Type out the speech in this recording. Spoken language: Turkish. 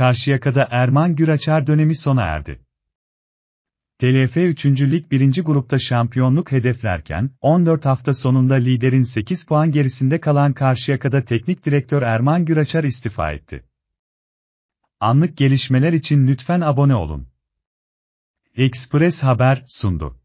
Karşıyaka'da Erman Güraçar dönemi sona erdi. TLF 3. Lig 1. grupta şampiyonluk hedeflerken, 14 hafta sonunda liderin 8 puan gerisinde kalan Karşıyaka'da teknik direktör Erman Güraçar istifa etti. Anlık gelişmeler için lütfen abone olun. Express Haber sundu.